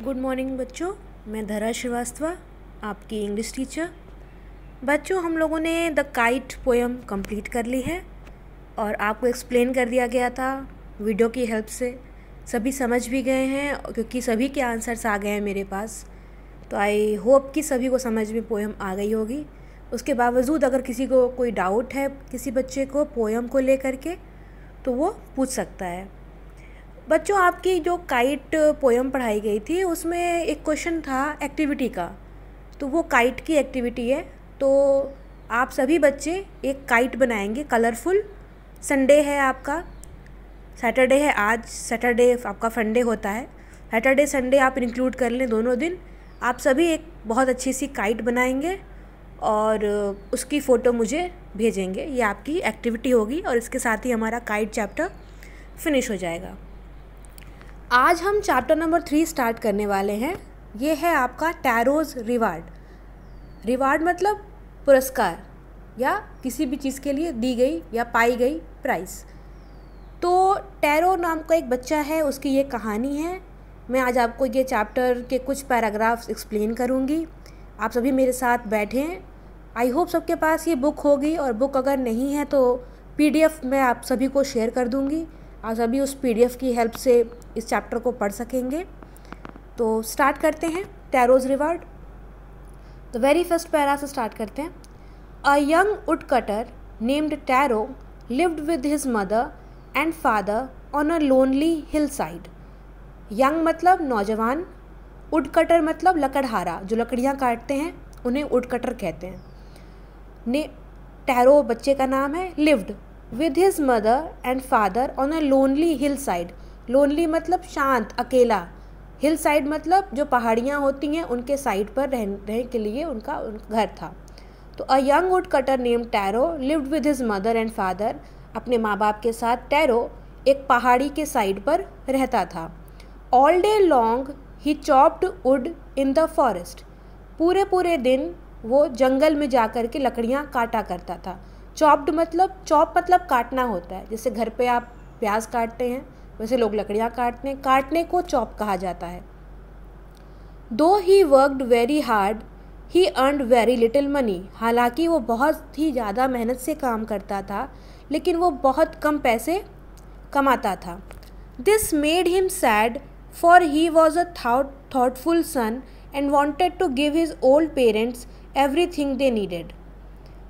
Good morning बच्चों मैं धरा श्रीवास्तव आपकी इंग्लिश टीचर बच्चों हम लोगों ने द काइट पोएम कंप्लीट कर ली है और आपको एक्सप्लेन कर दिया गया था वीडियो की हेल्प से सभी समझ भी गए हैं क्योंकि सभी के आंसर्स आ गए हैं मेरे पास तो आई होप कि सभी को समझ में पोएम आ गई होगी उसके बावजूद अगर किसी को कोई डाउट है किसी बच्चे को पोएम को लेकर के तो वो पूछ सकता है बच्चों आपकी जो काइट पोएम पढ़ाई गई थी उसमें एक क्वेश्चन था एक्टिविटी का तो वो काइट की एक्टिविटी है तो आप सभी बच्चे एक काइट बनाएंगे कलरफुल संडे है आपका सैटरडे है आज सैटरडे आपका फंडे होता है सैटरडे संडे आप इंक्लूड कर लें दोनों दिन आप सभी एक बहुत अच्छी सी काइट बनाएंगे और उसकी फ़ोटो मुझे भेजेंगे ये आपकी एक्टिविटी होगी और इसके साथ ही हमारा काइट चैप्टर फिनिश हो जाएगा आज हम चैप्टर नंबर थ्री स्टार्ट करने वाले हैं ये है आपका टैरोज रिवार्ड रिवार्ड मतलब पुरस्कार या किसी भी चीज़ के लिए दी गई या पाई गई प्राइस तो टैरो नाम का एक बच्चा है उसकी ये कहानी है मैं आज आपको ये चैप्टर के कुछ पैराग्राफ्स एक्सप्लेन करूँगी आप सभी मेरे साथ हैं आई होप सबके पास ये बुक होगी और बुक अगर नहीं है तो पीडीएफ मैं आप सभी को शेयर कर दूँगी आप सभी उस पीडीएफ की हेल्प से इस चैप्टर को पढ़ सकेंगे तो स्टार्ट करते हैं Taro's reward the very first para से स्टार्ट करते हैं a young woodcutter named Taro with his mother and father on a lonely hillside young मतलब नौजवान वुड कटर मतलब लकड़हारा जो लकड़ियाँ काटते हैं उन्हें वुड कटर कहते हैं ने टैरो बच्चे का नाम है lived with his mother and father on a lonely hillside lonely मतलब शांत अकेला हिल साइड मतलब जो पहाड़ियाँ होती हैं उनके साइड पर रहने के लिए उनका उन घर था तो a young woodcutter name Taro lived with his mother and father अपने माँ बाप के साथ टैरो एक पहाड़ी के साइड पर रहता था all day long he chopped wood in the forest पूरे पूरे दिन वो जंगल में जा कर के लकड़ियाँ काटा करता था चॉप्ड मतलब चॉप मतलब काटना होता है जैसे घर पे आप प्याज काटते हैं वैसे लोग लकड़ियाँ काटने काटने को चॉप कहा जाता है though he worked very hard he earn very little money हालांकि वो बहुत ही ज़्यादा मेहनत से काम करता था लेकिन वो बहुत कम पैसे कमाता था this made him sad for he was a thoughtful son and wanted to give his old parents everything they needed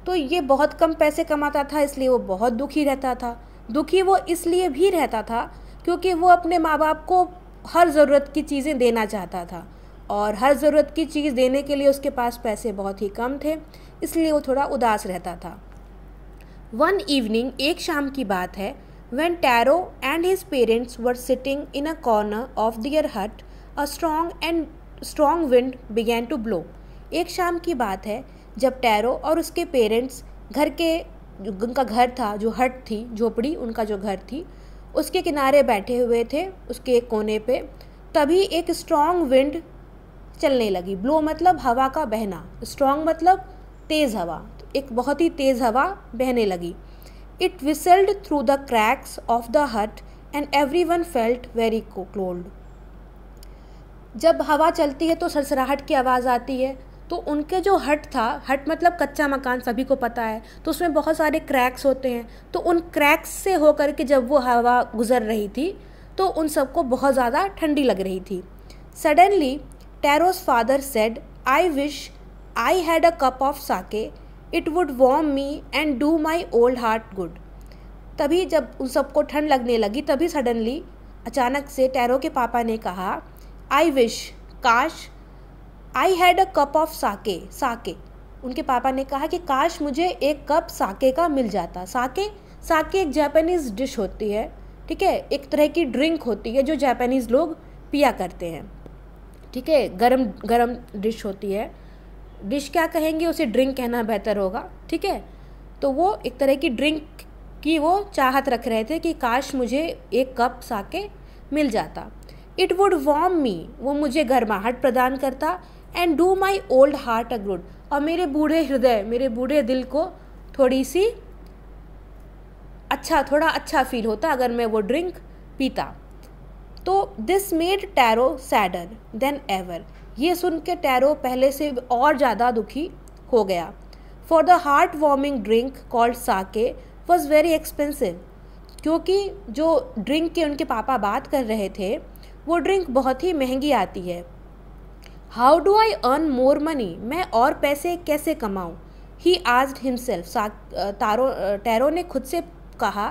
तो ये बहुत कम पैसे कमाता था इसलिए वो बहुत दुखी रहता था दुखी वो इसलिए भी रहता था क्योंकि वो अपने माँ बाप को हर ज़रूरत की चीज़ें देना चाहता था और हर ज़रूरत की चीज़ देने के लिए उसके पास पैसे बहुत ही कम थे इसलिए वो थोड़ा उदास रहता था वन इवनिंग एक शाम की बात है when Taro and his parents were sitting in a corner of their hut a strong and strong wind began to blow एक शाम की बात है जब टैरो और उसके पेरेंट्स घर के उनका घर था जो हट थी झोपड़ी उनका जो घर थी उसके किनारे बैठे हुए थे उसके एक कोने पे तभी एक स्ट्रॉन्ग विंड चलने लगी ब्लो मतलब हवा का बहना स्ट्रॉन्ग मतलब तेज़ हवा तो एक बहुत ही तेज़ हवा बहने लगी it whistled through the cracks of the hut and everyone felt very cold जब हवा चलती है तो सरसराहट की आवाज़ आती है तो उनके जो हट था हट मतलब कच्चा मकान सभी को पता है तो उसमें बहुत सारे क्रैक्स होते हैं तो उन क्रैक्स से होकर के जब वो हवा गुजर रही थी तो उन सबको बहुत ज़्यादा ठंडी लग रही थी suddenly Taro's father said I wish I had a cup of sake it would warm me and do my old heart good तभी जब उन सबको ठंड लगने लगी तभी सडनली अचानक से टैरो के पापा ने कहा आई विश काश I had a cup of sake sake उनके पापा ने कहा कि काश मुझे एक कप साके का मिल जाता साके साके एक जापानीज़ डिश होती है ठीक है एक तरह की ड्रिंक होती है जो जापानीज़ लोग पिया करते हैं ठीक है गरम गरम डिश होती है डिश क्या कहेंगे उसे ड्रिंक कहना बेहतर होगा ठीक है तो वो एक तरह की ड्रिंक की वो चाहत रख रहे थे कि काश मुझे एक कप साके मिल जाता इट वुड वॉर्म मी वो मुझे गर्माहट प्रदान करता and do my old heart a good और मेरे बूढ़े हृदय मेरे बूढ़े दिल को थोड़ी सी अच्छा थोड़ा अच्छा फील होता अगर मैं वो ड्रिंक पीता तो this made Taro sadder than ever ये सुन के टैरो पहले से और ज़्यादा दुखी हो गया for the heart warming drink called sake was very expensive क्योंकि जो ड्रिंक के उनके पापा बात कर रहे थे वो ड्रिंक बहुत ही महंगी आती है how do I earn more money मैं और पैसे कैसे कमाऊँ ही आज हिमसेल्फ तारो टैरो ने खुद से कहा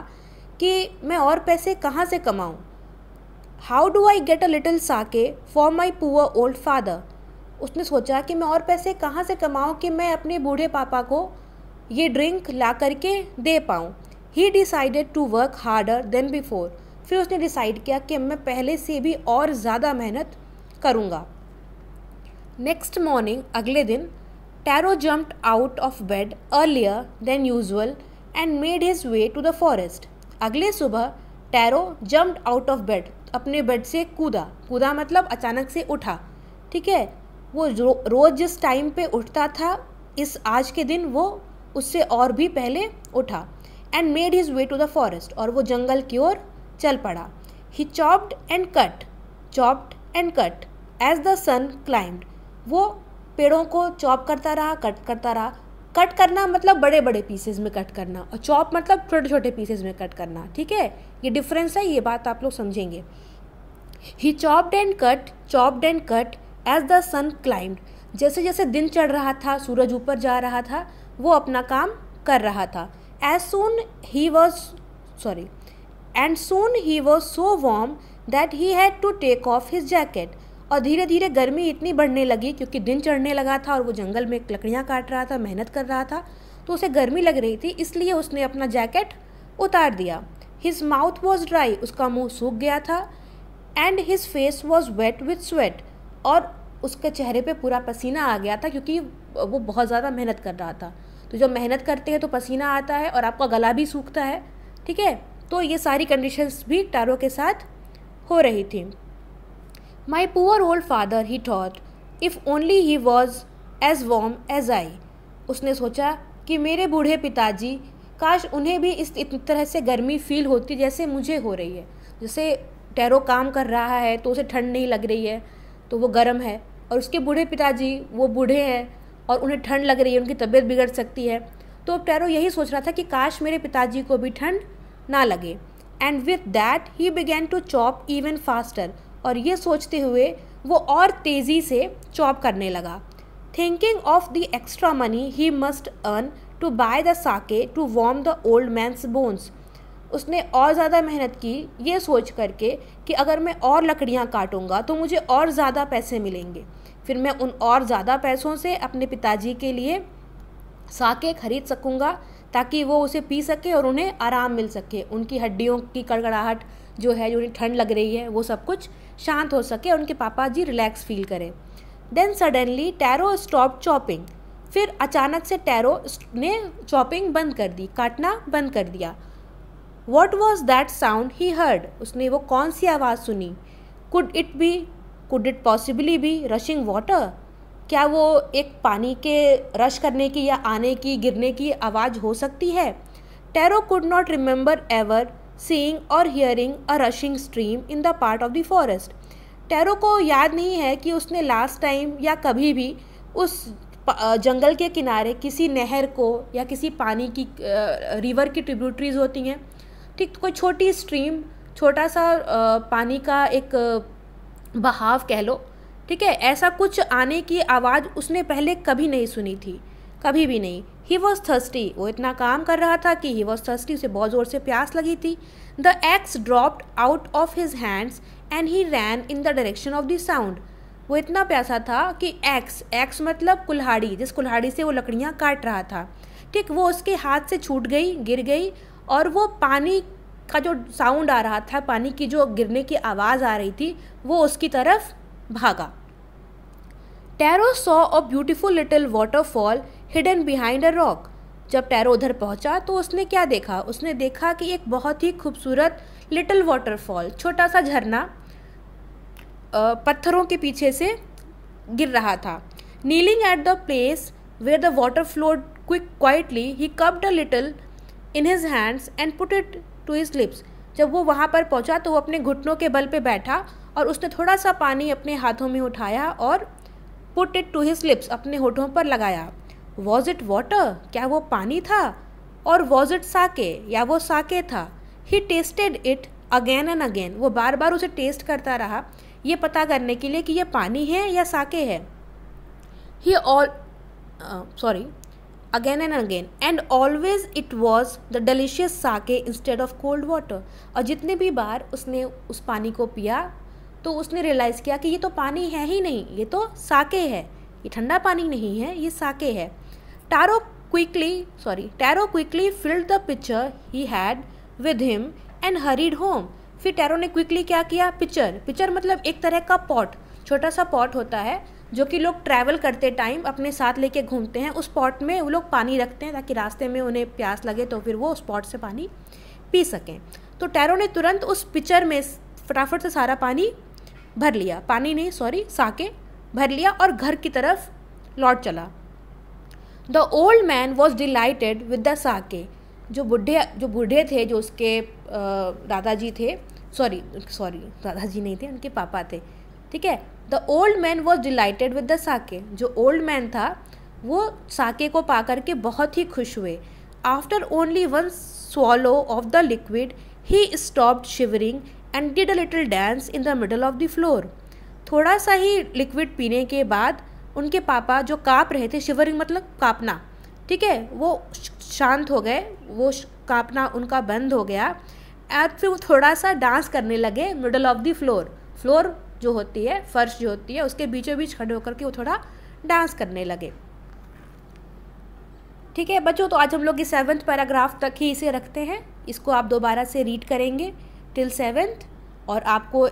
कि मैं और पैसे कहाँ से कमाऊँ how do I get a little sake for my poor old father उसने सोचा कि मैं और पैसे कहाँ से कमाऊँ कि मैं अपने बूढ़े पापा को ये ड्रिंक ला करके दे पाऊँ he decided to work harder than before फिर उसने डिसाइड किया कि मैं पहले से भी और ज़्यादा मेहनत करूँगा नेक्स्ट मॉर्निंग अगले दिन Taro jumped out of bed earlier than usual and made his way to the forest अगले सुबह Taro jumped out of bed अपने बेड से कूदा कूदा मतलब अचानक से उठा ठीक है वो रो, रोज़ जिस टाइम पे उठता था इस आज के दिन वो उससे और भी पहले उठा and made his way to the forest और वो जंगल की ओर चल पड़ा he chopped and cut chopped and cut as the sun climbed वो पेड़ों को चॉप करता रहा कट करता रहा कट करना मतलब बड़े बड़े पीसेज में कट करना और चॉप मतलब छोटे छोटे पीसेज में कट करना ठीक है ये डिफरेंस है ये बात आप लोग समझेंगे he chopped and cut chopped and cut as the sun climb जैसे जैसे दिन चढ़ रहा था सूरज ऊपर जा रहा था वो अपना काम कर रहा था as soon he was sorry and soon he was so warm that he had to take off his jacket और धीरे धीरे गर्मी इतनी बढ़ने लगी क्योंकि दिन चढ़ने लगा था और वो जंगल में लकड़ियाँ काट रहा था मेहनत कर रहा था तो उसे गर्मी लग रही थी इसलिए उसने अपना जैकेट उतार दिया हिज माउथ वॉज ड्राई उसका मुंह सूख गया था and his face was wet with sweat और उसके चेहरे पे पूरा पसीना आ गया था क्योंकि वो बहुत ज़्यादा मेहनत कर रहा था तो जब मेहनत करते हैं तो पसीना आता है और आपका गला भी सूखता है ठीक है तो ये सारी कंडीशंस भी टारो के साथ हो रही थी My poor old father, he thought, if only he was as warm as I. उसने सोचा कि मेरे बूढ़े पिताजी काश उन्हें भी इस तरह से गर्मी फील होती जैसे मुझे हो रही है जैसे टैरो काम कर रहा है तो उसे ठंड नहीं लग रही है तो वो गर्म है और उसके बूढ़े पिताजी वो बूढ़े हैं और उन्हें ठंड लग रही है उनकी तबीयत बिगड़ सकती है तो अब टैरो यही सोच रहा था कि काश मेरे पिताजी को भी ठंड ना लगे and with that he began to chop even faster और ये सोचते हुए वो और तेज़ी से चॉप करने लगा thinking of the extra money he must earn to buy the sake to warm the old man's bones उसने और ज़्यादा मेहनत की ये सोच करके कि अगर मैं और लकड़ियाँ काटूँगा तो मुझे और ज़्यादा पैसे मिलेंगे फिर मैं उन और ज़्यादा पैसों से अपने पिताजी के लिए साके खरीद सकूँगा ताकि वो उसे पी सके और उन्हें आराम मिल सके उनकी हड्डियों की कड़कड़ाहट जो है जो उन्हें ठंड लग रही है वो सब कुछ शांत हो सके और उनके पापा जी रिलैक्स फील करें then suddenly Taro stop chopping फिर अचानक से टैरो ने चॉपिंग बंद कर दी काटना बंद कर दिया what was that sound he heard उसने वो कौन सी आवाज़ सुनी could it be could it possibly be rushing water क्या वो एक पानी के रश करने की या आने की गिरने की आवाज़ हो सकती है Taro could not remember ever seeing or hearing a rushing stream in the part of the forest Taro को याद नहीं है कि उसने लास्ट टाइम या कभी भी उस जंगल के किनारे किसी नहर को या किसी पानी की रिवर की ट्रिब्यूटरीज होती हैं ठीक कोई छोटी स्ट्रीम छोटा सा पानी का एक बहाव कह लो ठीक है ऐसा कुछ आने की आवाज़ उसने पहले कभी नहीं सुनी थी कभी भी नहीं ही वॉज थर्स्टी वो इतना काम कर रहा था कि ही वॉज थर्स्टी उसे बहुत ज़ोर से प्यास लगी थी the axe dropped out of his hands and he ran in the direction of the sound वो इतना प्यासा था कि एक्स एक्स मतलब कुल्हाड़ी जिस कुल्हाड़ी से वो लकड़ियाँ काट रहा था ठीक वो उसके हाथ से छूट गई गिर गई और वो पानी का जो साउंड आ रहा था पानी की जो गिरने की आवाज़ आ रही थी वो उसकी तरफ भागा Taro saw a beautiful little waterfall hidden behind a rock जब टैरो उधर पहुंचा तो उसने क्या देखा उसने देखा कि एक बहुत ही खूबसूरत लिटिल वाटरफॉल छोटा सा झरना पत्थरों के पीछे से गिर रहा था kneeling at the place where the water flowed quick quietly he cupped a little in his hands and put it to his lips जब वो वहाँ पर पहुँचा तो वो अपने घुटनों के बल पे बैठा और उसने थोड़ा सा पानी अपने हाथों में उठाया और put it to his lips अपने होठों पर लगाया वॉज इट वाटर क्या वो पानी था और वॉज इट साके या वो साके था he tasted it again and again वो बार बार उसे टेस्ट करता रहा ये पता करने के लिए कि यह पानी है या साके है he all sorry again and again and always it was the delicious sake instead of cold water और जितने भी बार उसने उस पानी को पिया तो उसने रियलाइज़ किया कि ये तो पानी है ही नहीं ये तो साके है ये ठंडा पानी नहीं है ये साके है Taro quickly sorry Taro quickly filled the pitcher he had with him and hurried home फिर टैरो ने क्विकली क्या किया पिक्चर पिक्चर मतलब एक तरह का पॉट छोटा सा पॉट होता है जो कि लोग ट्रैवल करते टाइम अपने साथ लेके घूमते हैं उस पॉट में वो लोग पानी रखते हैं ताकि रास्ते में उन्हें प्यास लगे तो फिर वो उस पॉट से पानी पी सकें तो टैरो ने तुरंत उस पिक्चर में फटाफट से सारा पानी भर लिया पानी नहीं सॉरी साके भर लिया और घर की तरफ लौट चला the old man was delighted with the sake जो बुढ़े जो बूढ़े थे जो उसके दादाजी थे सॉरी सॉरी दादाजी नहीं थे उनके पापा थे ठीक है the old man was delighted with the sake जो ओल्ड मैन था वो साके को पा करके बहुत ही खुश हुए after only one swallow of the liquid he stopped shivering and did a little dance in the middle of the floor थोड़ा सा ही लिक्विड पीने के बाद उनके पापा जो काँप रहे थे शिवरिंग मतलब काँपना ठीक है वो शांत हो गए वो काँपना उनका बंद हो गया एंड फिर वो थोड़ा सा डांस करने लगे middle of the floor floor जो होती है फर्श जो होती है उसके बीचों बीच खड़े होकर के वो थोड़ा डांस करने लगे ठीक है बच्चों तो आज हम लोग इस सेवन्थ पैराग्राफ तक ही इसे रखते हैं इसको आप दोबारा से रीड करेंगे टिल सेवेंथ और आपको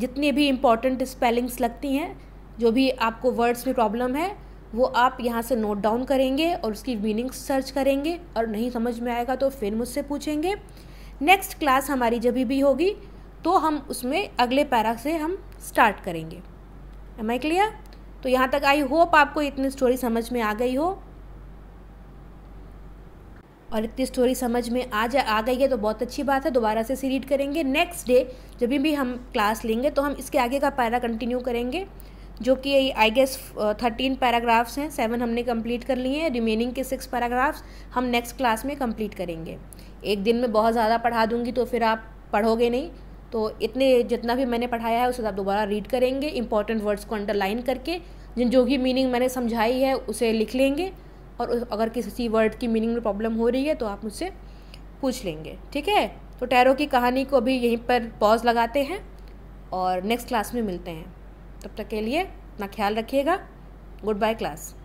जितनी भी इम्पॉर्टेंट स्पेलिंग्स लगती हैं जो भी आपको वर्ड्स में प्रॉब्लम है वो आप यहाँ से नोट डाउन करेंगे और उसकी मीनिंग सर्च करेंगे और नहीं समझ में आएगा तो फिर मुझसे पूछेंगे नेक्स्ट क्लास हमारी जब भी होगी तो हम उसमें अगले पैरा से हम स्टार्ट करेंगे एम आई क्लियर तो यहाँ तक आई होप आपको इतनी स्टोरी समझ में आ गई हो और इतनी स्टोरी समझ में आ जा आ गई है तो बहुत अच्छी बात है दोबारा से इसी रीड करेंगे नेक्स्ट डे जब भी हम क्लास लेंगे तो हम इसके आगे का पैरा कंटिन्यू करेंगे जो कि आई गेस थर्टीन पैराग्राफ्स हैं सेवन हमने कंप्लीट कर लिए हैं रिमेनिंग के सिक्स पैराग्राफ्स हम नेक्स्ट क्लास में कंप्लीट करेंगे एक दिन में बहुत ज़्यादा पढ़ा दूँगी तो फिर आप पढ़ोगे नहीं तो इतने जितना भी मैंने पढ़ाया है उसे आप दोबारा रीड करेंगे इंपॉर्टेंट वर्ड्स को अंडरलाइन करके जिन जो भी मीनिंग मैंने समझाई है उसे लिख लेंगे और अगर किसी वर्ड की मीनिंग में प्रॉब्लम हो रही है तो आप मुझसे पूछ लेंगे ठीक है तो टैरो की कहानी को अभी यहीं पर पॉज लगाते हैं और नेक्स्ट क्लास में मिलते हैं तब तक के लिए अपना ख्याल रखिएगा गुड बाय क्लास